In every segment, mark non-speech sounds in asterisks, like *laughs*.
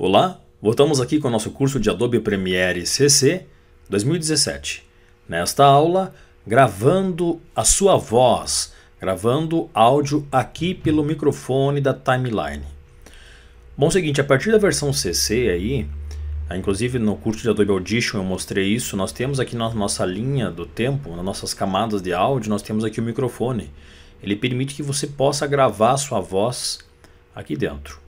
Olá, voltamos aqui com o nosso curso de Adobe Premiere CC 2017. Nesta aula, gravando a sua voz, gravando áudio aqui pelo microfone da timeline. Bom, seguinte, a partir da versão CC aí, ah, inclusive no curso de Adobe Audition eu mostrei isso, nós temos aqui na nossa linha do tempo, nas nossas camadas de áudio, nós temos aqui o microfone. Ele permite que você possa gravar a sua voz aqui dentro.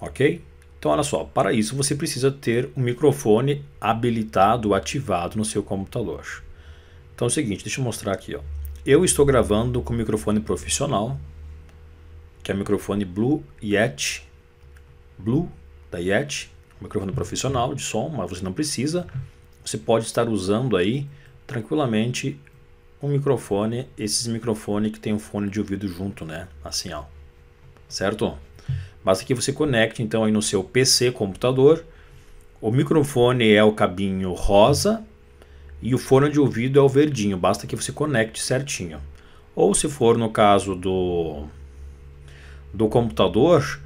Ok? Então, olha só, para isso você precisa ter o microfone habilitado, ativado no seu computador. Então é o seguinte, deixa eu mostrar aqui. Ó. Eu estou gravando com microfone profissional, que é o microfone Blue Yeti, Blue da Yeti, microfone profissional de som, mas você não precisa. Você pode estar usando aí tranquilamente um microfone, esses microfones que tem um fone de ouvido junto, né? Assim, ó. Certo? Basta que você conecte então aí no seu PC computador. O microfone é o cabinho rosa e o fone de ouvido é o verdinho. Basta que você conecte certinho. Ou se for no caso do do computador,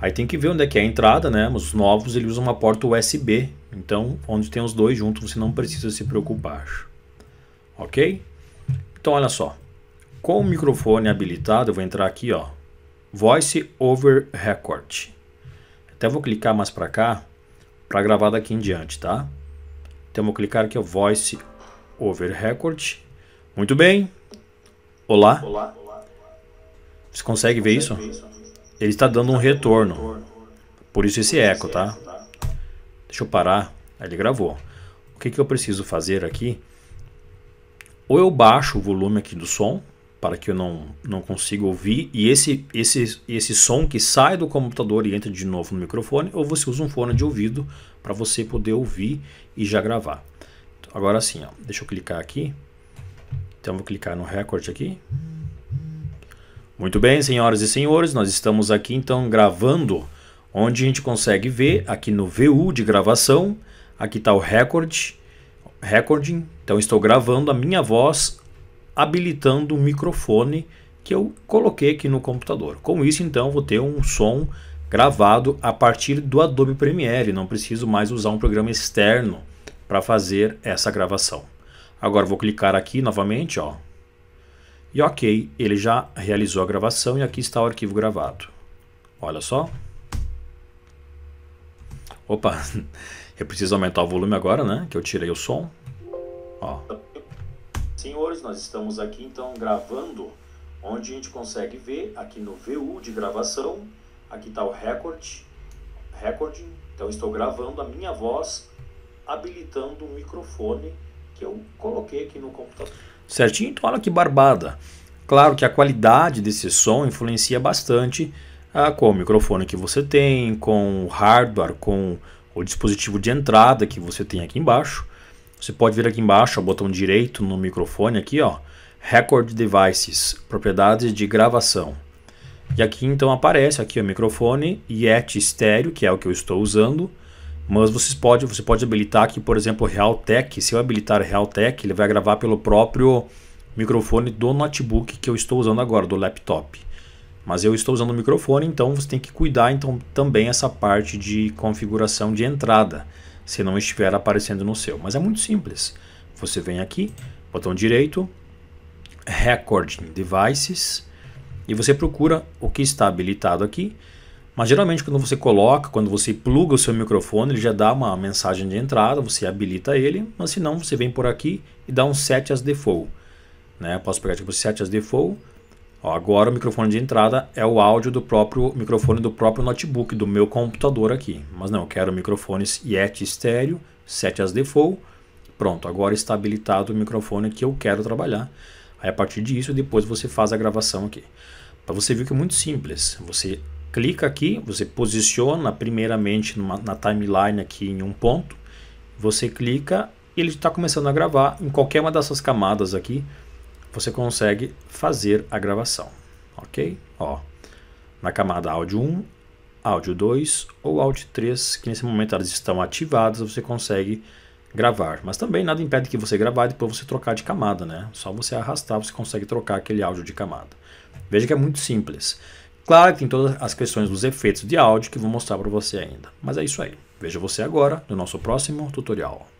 Aí tem que ver onde é que é a entrada, né? Os novos ele usa uma porta USB, então onde tem os dois juntos você não precisa se preocupar, ok? Então olha só, com o microfone habilitado eu vou entrar aqui, ó, Voice over Record. Até vou clicar mais para cá para gravar daqui em diante, tá? Então vou clicar aqui, ó, Voice over Record. Muito bem. Olá. Olá. Você consegue, ver, isso? Ele está dando um tá retorno. Por isso esse tá? eco, tá? Deixa eu parar. ele gravou. O que, que eu preciso fazer aqui? Ou eu baixo o volume aqui do som, para que eu não, não consiga ouvir. E esse, esse, esse som que sai do computador e entra de novo no microfone, ou você usa um fone de ouvido para você poder ouvir e já gravar. Agora sim, ó, deixa eu clicar aqui. Então vou clicar no record aqui. Muito bem, senhoras e senhores, nós estamos aqui então gravando, onde a gente consegue ver aqui no VU de gravação, aqui está o record, recording, então estou gravando a minha voz habilitando um microfone que eu coloquei aqui no computador. Com isso, então, vou ter um som gravado a partir do Adobe Premiere. Não preciso mais usar um programa externo para fazer essa gravação. Agora vou clicar aqui novamente, ó. E ok, ele já realizou a gravação e aqui está o arquivo gravado. Olha só. Opa, *laughs* eu preciso aumentar o volume agora, né? Que eu tirei o som. Ó senhores, nós estamos aqui então gravando, onde a gente consegue ver aqui no VU de gravação, aqui está o record, recording, então estou gravando a minha voz habilitando o microfone que eu coloquei aqui no computador. Certinho? Então olha que barbada. Claro que a qualidade desse som influencia bastante ah, com o microfone que você tem, com o hardware, com o dispositivo de entrada que você tem aqui embaixo. Você pode vir aqui embaixo, botão direito no microfone aqui, ó, Record Devices, propriedades de gravação. E aqui então aparece aqui o microfone Yeti estéreo, que é o que eu estou usando. Mas vocês pode, você pode habilitar aqui, por exemplo, Realtek. Se eu habilitar Realtek, ele vai gravar pelo próprio microfone do notebook que eu estou usando agora, do laptop. Mas eu estou usando o microfone, então você tem que cuidar então também essa parte de configuração de entrada se não estiver aparecendo no seu. Mas é muito simples. Você vem aqui, botão direito, Recording Devices, e você procura o que está habilitado aqui. Mas geralmente quando você coloca, quando você pluga o seu microfone, ele já dá uma mensagem de entrada, você habilita ele, mas se não, você vem por aqui e dá um set as default. Né? posso pegar tipo set as default, agora o microfone de entrada é o áudio do próprio microfone do próprio notebook, do meu computador aqui. Mas não, eu quero microfones Yeti estéreo, 7 as default. Pronto, agora está habilitado o microfone que eu quero trabalhar. Aí a partir disso, depois você faz a gravação aqui. Para você ver que é muito simples. Você clica aqui, você posiciona primeiramente numa, na timeline aqui em um ponto. Você clica e ele está começando a gravar em qualquer uma dessas camadas aqui você consegue fazer a gravação, ok? Ó, na camada áudio 1, áudio 2 ou áudio 3, que nesse momento elas estão ativadas, você consegue gravar. Mas também nada impede que você gravar e depois você trocar de camada, né? Só você arrastar, você consegue trocar aquele áudio de camada. Veja que é muito simples. Claro que tem todas as questões dos efeitos de áudio que vou mostrar para você ainda, mas é isso aí. Veja você agora no nosso próximo tutorial.